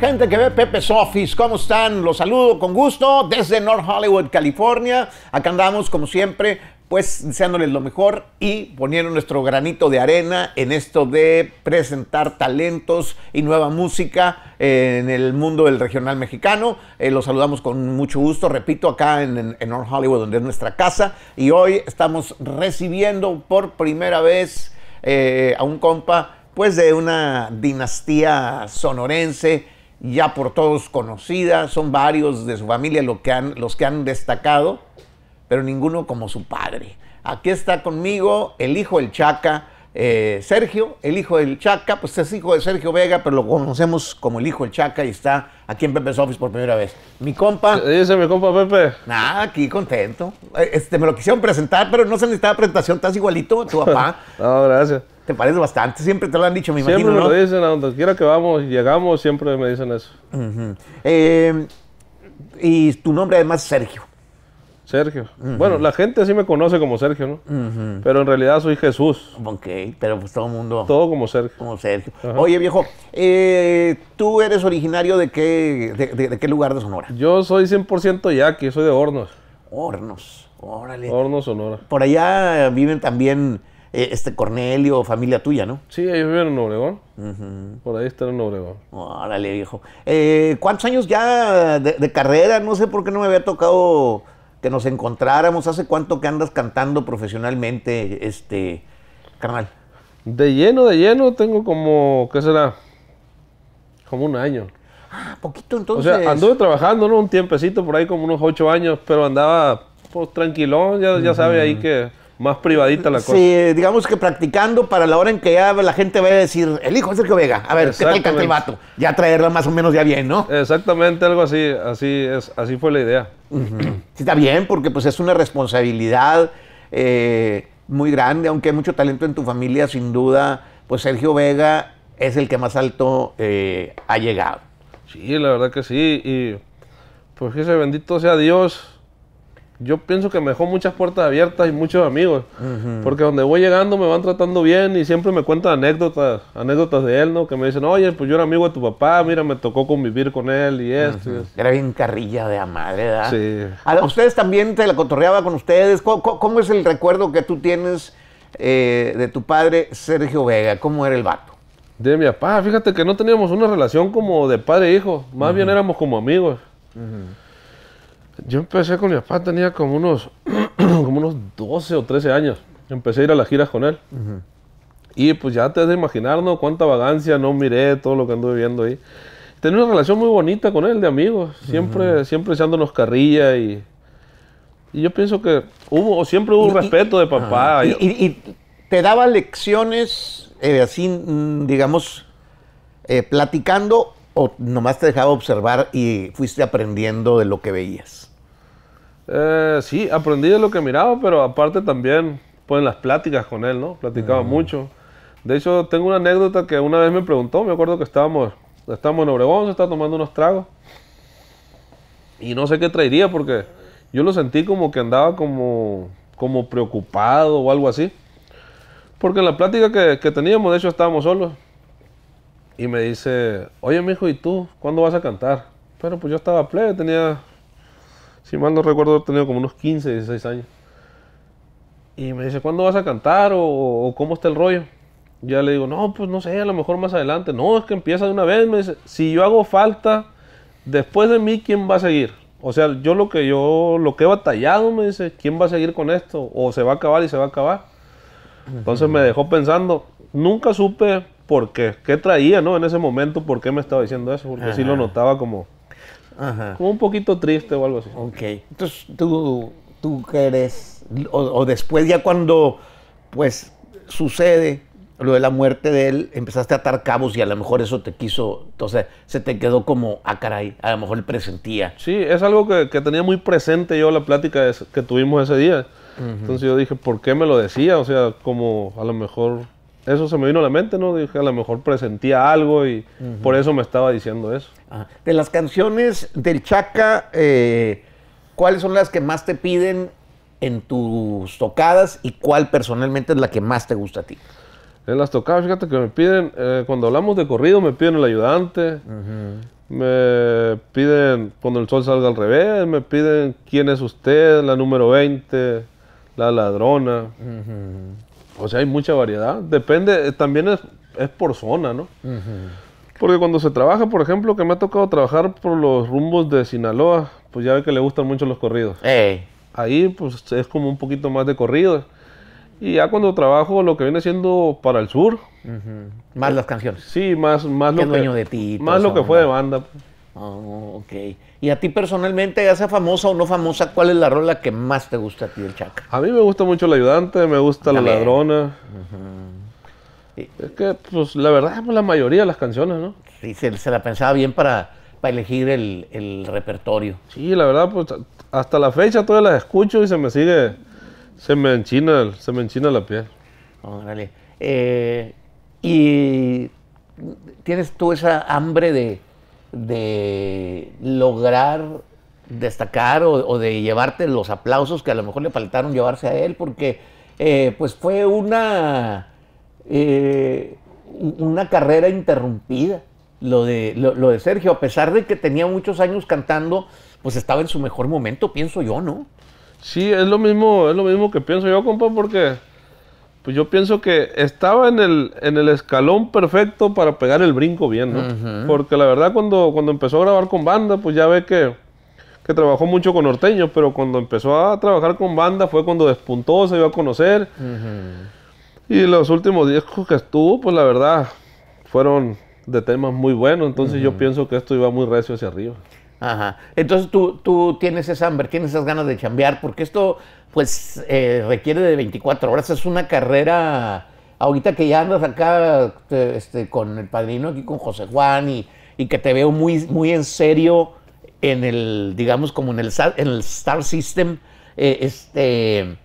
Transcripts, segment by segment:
Gente que ve Pepe Sofis, ¿cómo están? Los saludo con gusto desde North Hollywood, California. Acá andamos, como siempre, pues deseándoles lo mejor y poniendo nuestro granito de arena en esto de presentar talentos y nueva música eh, en el mundo del regional mexicano. Eh, los saludamos con mucho gusto, repito, acá en, North Hollywood, donde es nuestra casa. Y hoy estamos recibiendo por primera vez eh, a un compa, pues de una dinastía sonorense ya por todos conocida, son varios de su familia lo que han, los que han destacado, pero ninguno como su padre. Aquí está conmigo el hijo del Chaca, eh, Sergio, el hijo del Chaca, pues es hijo de Sergio Vega, pero lo conocemos como el hijo del Chaca y está aquí en Pepe's Office por primera vez. Mi compa. dice mi compa Pepe? Nada, aquí contento. Eh, este, me lo quisieron presentar, pero no se necesitaba presentación, estás igualito a tu papá. no, gracias. Te parece bastante, siempre te lo han dicho, me Siempre me lo dicen, a donde quiera que vamos, llegamos, siempre me dicen eso. Eh, y tu nombre además es Sergio. Sergio. Bueno, la gente sí me conoce como Sergio, ¿no? Pero en realidad soy Jesús. Ok, pero pues todo el mundo. Todo como Sergio. Como Sergio. Oye, viejo, eh, ¿tú eres originario de qué, qué lugar de Sonora? Yo soy 100% yaqui, soy de Hornos. Hornos, órale. Hornos, Sonora. Por allá viven también eh, este Cornelio, familia tuya, ¿no? Sí, ellos viven en Obregón. Por ahí están en Obregón. Órale, viejo. Eh, ¿Cuántos años ya de, carrera? No sé por qué no me había tocado que nos encontráramos. ¿Hace cuánto que andas cantando profesionalmente, este, carnal? De lleno, de lleno, tengo como, ¿qué será? Como un año. Ah, poquito entonces. O sea, anduve trabajando, ¿no? Un tiempecito por ahí, como unos ocho años, pero andaba pues, tranquilón, ya, ya sabe ahí que más privadita la cosa. Sí, digamos que practicando para la hora en que ya la gente vaya a decir, el hijo es Sergio Vega, a ver, ¿qué tal canta el vato? Ya traerla más o menos ya bien, ¿no? Exactamente, algo así, así es, así fue la idea. Sí, está bien, porque pues es una responsabilidad eh, muy grande, aunque hay mucho talento en tu familia, sin duda, pues Sergio Vega es el que más alto eh, ha llegado. Sí, la verdad que sí, y pues que ese bendito sea Dios, yo pienso que me dejó muchas puertas abiertas y muchos amigos. Porque donde voy llegando me van tratando bien y siempre me cuentan anécdotas, anécdotas de él, ¿no? Que me dicen, oye, pues yo era amigo de tu papá, mira, me tocó convivir con él y esto. Era bien carrilla de amarre. ¿verdad? Sí. ¿Ustedes también te la cotorreaba con ustedes? ¿Cómo, es el recuerdo que tú tienes eh, de tu padre Sergio Vega? ¿Cómo era el vato? De mi papá, fíjate que no teníamos una relación como de padre-hijo, e más bien éramos como amigos. Yo empecé con mi papá, tenía como unos, como unos 12 o 13 años. Empecé a ir a las giras con él. Y pues ya te has de imaginar, ¿no? Cuánta vagancia, no miré todo lo que anduve viendo ahí. Tenía una relación muy bonita con él, de amigos. Siempre, siempre echándonos carrilla y... Y yo pienso que hubo, siempre hubo un respeto de papá. Ah, y, te daba lecciones, eh, así, mm, digamos, eh, platicando o nomás te dejaba observar y fuiste aprendiendo de lo que veías? Eh, sí, aprendí de lo que miraba, pero aparte también, pues en las pláticas con él, ¿no? Platicaba mm. mucho. De hecho, tengo una anécdota que una vez me preguntó, me acuerdo que estábamos, estábamos en Obregón, se estaba tomando unos tragos. Y no sé qué traería porque yo lo sentí como que andaba como, como preocupado o algo así. Porque en la plática que teníamos, de hecho estábamos solos, y me dice, oye mijo, ¿y tú cuándo vas a cantar? Pero pues yo estaba plebe, tenía, si mal no recuerdo, tenía como unos 15, 16 años. Y me dice, ¿cuándo vas a cantar o, cómo está el rollo? ya le digo, no, pues no sé, a lo mejor más adelante. No, es que empieza de una vez. Me dice, si yo hago falta, después de mí, ¿quién va a seguir? O sea, yo lo que yo, lo que he batallado, me dice, ¿quién va a seguir con esto? O se va a acabar y se va a acabar. Entonces me dejó pensando. Nunca supe porque qué traía, ¿no? En ese momento, por qué me estaba diciendo eso, porque sí lo notaba como, como un poquito triste o algo así. Ok, entonces tú, tú eres, o, después ya cuando pues sucede lo de la muerte de él, empezaste a atar cabos y a lo mejor eso te quiso, entonces se te quedó como, ah caray, a lo mejor él presentía. Sí, es algo que, tenía muy presente yo la plática que tuvimos ese día. Entonces yo dije, ¿por qué me lo decía? O sea, como a lo mejor eso se me vino a la mente, ¿no? Dije, a lo mejor presentía algo y por eso me estaba diciendo eso. de las canciones del Chaca, eh, ¿cuáles son las que más te piden en tus tocadas y cuál personalmente es la que más te gusta a ti? En las tocadas, fíjate que me piden, eh, cuando hablamos de corrido, me piden el ayudante, me piden cuando el sol salga al revés, me piden quién es usted, la número 20, la ladrona. O sea, hay mucha variedad. Depende, eh, también es, por zona, ¿no? Porque cuando se trabaja, por ejemplo, que me ha tocado trabajar por los rumbos de Sinaloa, pues ya ve que le gustan mucho los corridos. Ahí pues es como un poquito más de corrido. Y ya cuando trabajo lo que viene siendo para el sur. Más las canciones. Sí, más, más lo que... de Más lo que fue de banda. Oh, ok. ¿Y a ti personalmente, ya sea famosa o no famosa, cuál es la rola que más te gusta a ti del Chaca? A mí me gusta mucho La Ayudante, me gusta La Ladrona. Es que, pues, la verdad, pues, la mayoría de las canciones, ¿no? Sí, se, la pensaba bien para, elegir el, repertorio. Sí, la verdad, pues, hasta la fecha todavía las escucho y se me sigue, se me enchina, se me enchina la piel. Órale. Eh, y tienes tú esa hambre de de lograr destacar o, de llevarte los aplausos que a lo mejor le faltaron llevarse a él, porque eh, pues fue una, eh, una carrera interrumpida. Lo de, de Sergio, a pesar de que tenía muchos años cantando, pues estaba en su mejor momento, pienso yo, ¿no? Sí, es lo mismo, es lo mismo que pienso yo, compa, porque pues yo pienso que estaba en el, en el escalón perfecto para pegar el brinco bien, ¿no? Porque la verdad cuando, cuando empezó a grabar con banda, pues ya ve que, que trabajó mucho con Orteño, pero cuando empezó a trabajar con banda fue cuando despuntó, se iba a conocer. Y los últimos discos que estuvo, pues la verdad, fueron de temas muy buenos, entonces yo pienso que esto iba muy recio hacia arriba. Ajá. Entonces tú, tú tienes ese hambre, tienes esas ganas de chambear, porque esto pues eh, requiere de 24 horas. Es una carrera, ahorita que ya andas acá este, con el padrino aquí, con José Juan, y, que te veo muy, muy en serio en el, digamos, como en el, en el Star System, eh, este,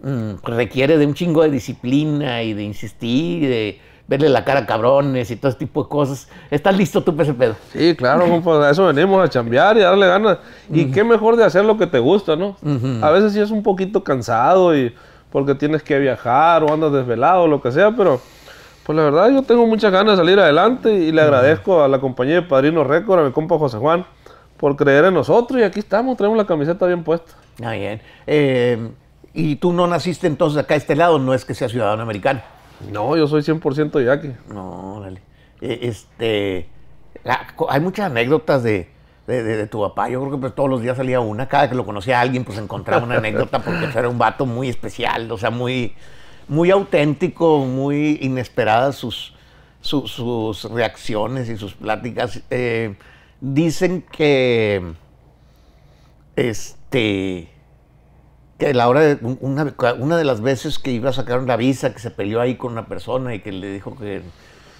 mm, requiere de un chingo de disciplina y de insistir, de verle la cara a cabrones y todo ese tipo de cosas. ¿Estás listo tú para ese pedo? Sí, claro, a eso venimos a chambear y a darle ganas. Y qué mejor de hacer lo que te gusta, ¿no? A veces sí es un poquito cansado y porque tienes que viajar o andas desvelado o lo que sea, pero pues la verdad yo tengo muchas ganas de salir adelante y le agradezco a la compañía de Padrino Récord, a mi compa José Juan, por creer en nosotros y aquí estamos, tenemos la camiseta bien puesta. Muy ah, bien. Eh, y tú no naciste entonces acá a este lado, no es que sea ciudadano americano. No, yo soy 100% yaqui. No, dale. E, este, hay muchas anécdotas de, tu papá. Yo creo que pues, todos los días salía una. Cada que lo conocía a alguien, pues encontraba una anécdota porque pues, era un vato muy especial, o sea, muy, muy auténtico, muy inesperadas sus, sus reacciones y sus pláticas. Eh, dicen que. Este la hora una, de las veces que iba a sacar una visa, que se peleó ahí con una persona y que le dijo que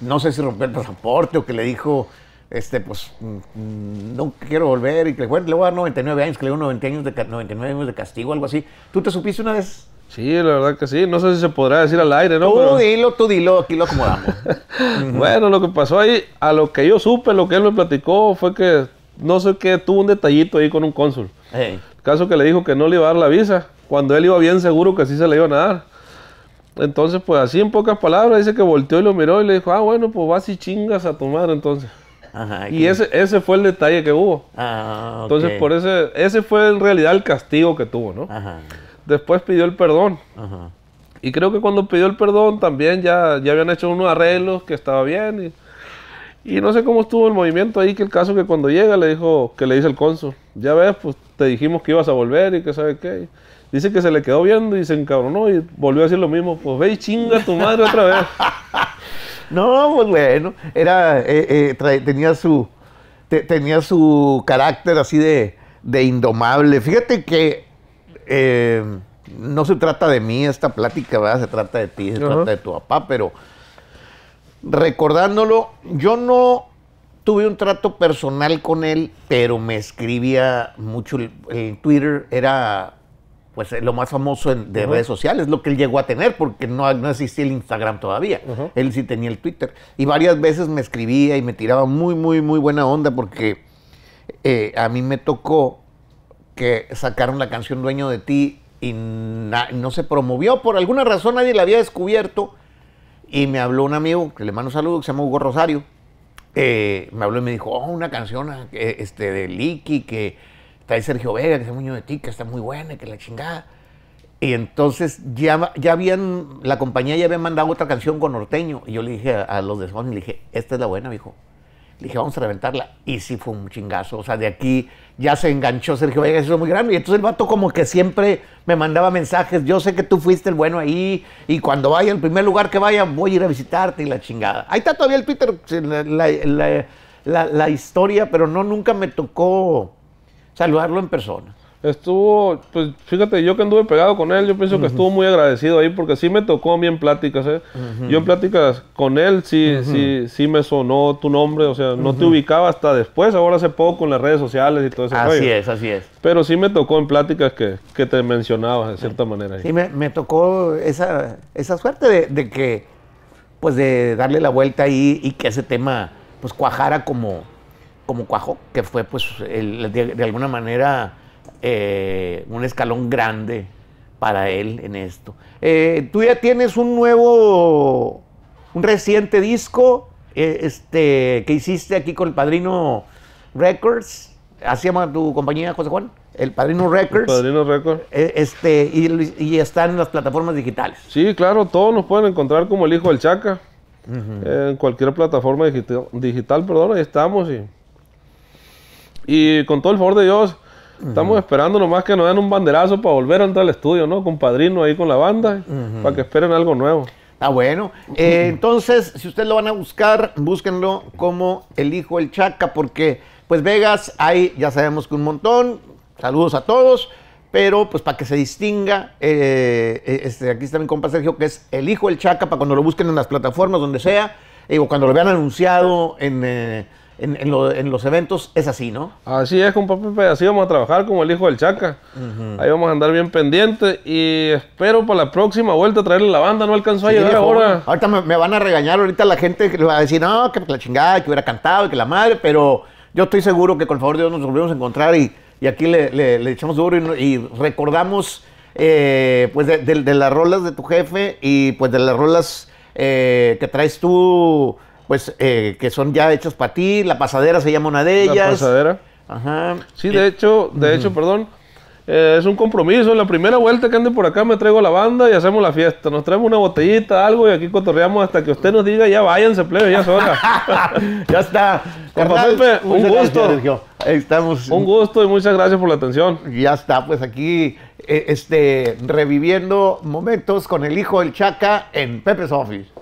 no sé si rompió el pasaporte o que le dijo, este, pues mm, no quiero volver y que le voy a dar 99 años, que le dio 90 años de, 99 años de castigo, o algo así. ¿Tú te supiste una vez? Sí, la verdad que sí. No sé si se podrá decir al aire, ¿no? Tú dilo, tú dilo, aquí lo acomodamos. bueno, lo que pasó ahí, a lo que yo supe, lo que él me platicó fue que no sé qué, tuvo un detallito ahí con un cónsul. Caso que le dijo que no le iba a dar la visa, cuando él iba bien seguro que sí se le iba a dar. Entonces, pues así en pocas palabras, dice que volteó y lo miró y le dijo, ah, bueno, pues vas y chingas a tu madre entonces. y ese, ese fue el detalle que hubo. Ah, entonces, por ese, ese fue en realidad el castigo que tuvo, ¿no? Después pidió el perdón. Y creo que cuando pidió el perdón también ya, ya habían hecho unos arreglos que estaba bien. Y, y no sé cómo estuvo el movimiento ahí, que el caso que cuando llega le dijo, que le dice el cónsul, ya ves, pues te dijimos que ibas a volver y que sabe qué. Dice que se le quedó viendo y se encabronó y volvió a decir lo mismo. Pues ve y chinga a tu madre otra vez. no, pues bueno, era, eh, eh, tenía, su, tenía su carácter así de, de indomable. Fíjate que eh, no se trata de mí esta plática, ¿verdad? Se trata de ti, se trata de tu papá, pero recordándolo, yo no tuve un trato personal con él, pero me escribía mucho. El, Twitter era pues lo más famoso de redes sociales, lo que él llegó a tener, porque no, no existía el Instagram todavía. Él sí tenía el Twitter. Y varias veces me escribía y me tiraba muy, muy, muy buena onda, porque eh, a mí me tocó que sacaron la canción Dueño de ti y no se promovió. Por alguna razón nadie la había descubierto. Y me habló un amigo, que le mando un saludo, que se llama Hugo Rosario eh, me habló y me dijo, oh, una canción eh, este, de Licky que está de Sergio Vega, que es muño de ti, que está muy buena, que la chingada. Y entonces ya, ya habían, la compañía ya había mandado otra canción con Norteño. Y yo le dije a, los de Sony, le dije, esta es la buena, dijo le dije, vamos a reventarla. Y sí fue un chingazo. O sea, de aquí ya se enganchó Sergio Vega, eso es muy grande. Y entonces el vato como que siempre me mandaba mensajes, yo sé que tú fuiste el bueno ahí, y cuando vaya, el primer lugar que vaya, voy a ir a visitarte y la chingada. Ahí está todavía el Peter, la, la historia, pero no, nunca me tocó saludarlo en persona estuvo, pues fíjate, yo que anduve pegado con él, yo pienso que estuvo muy agradecido ahí porque sí me tocó a mí en pláticas, ¿eh? Yo en pláticas con él sí, sí, sí me sonó tu nombre, o sea, no te ubicaba hasta después, ahora hace poco en las redes sociales y todo eso. Así es, así es. Pero sí me tocó en pláticas que, te mencionabas de cierta manera. Sí, me, tocó esa, esa suerte de, que, pues de darle la vuelta ahí y que ese tema, pues cuajara como, como cuajó, que fue pues de alguna manera eh, un escalón grande para él en esto. Eh, tú ya tienes un nuevo, un reciente disco eh, este, que hiciste aquí con el Padrino Records. Así llama tu compañía, José Juan. El Padrino Records. Padrino Records. este, y, están está en las plataformas digitales. Sí, claro, todos nos pueden encontrar como el Hijo del Chaca. En cualquier plataforma digital, digital, perdón, ahí estamos. Y, y con todo el favor de Dios, Estamos esperando nomás que nos den un banderazo para volver a entrar al estudio, ¿no? Compadrino ahí con la banda, para que esperen algo nuevo. Ah, bueno. Eh, entonces, si ustedes lo van a buscar, búsquenlo como El Hijo El Chaca, porque pues Vegas hay, ya sabemos que un montón. Saludos a todos. Pero pues para que se distinga, eh, eh, este, aquí está mi compa Sergio, que es El Hijo El Chaca, para cuando lo busquen en las plataformas, donde sea, o cuando lo vean anunciado en en, los eventos es así, ¿no? Así es, con Pepe, así vamos a trabajar como el hijo del Chaca. Ahí vamos a andar bien pendiente, y espero para la próxima vuelta traerle la banda, no alcanzó a llegar ahora. Ahorita me, van a regañar, ahorita la gente que va a decir, no, que la chingada, que hubiera cantado, que la madre, pero yo estoy seguro que con el favor de Dios nos volvemos a encontrar y, aquí le, echamos duro y, recordamos eh, pues de, las rolas de tu jefe y pues de las rolas eh, que traes tú pues eh, que son ya hechos para ti. La pasadera se llama una de ellas. La pasadera. Ajá. Sí, eh, de hecho, de hecho, perdón. Eh, es un compromiso. En la primera vuelta que ande por acá me traigo la banda y hacemos la fiesta. Nos traemos una botellita, algo y aquí cotorreamos hasta que usted nos diga ya váyanse, plebe, ya es hora. ya está. un gusto. Estamos. Un gusto y muchas gracias por la atención. Ya está, pues aquí este, reviviendo momentos con el hijo del Chaca en Pepe's Office.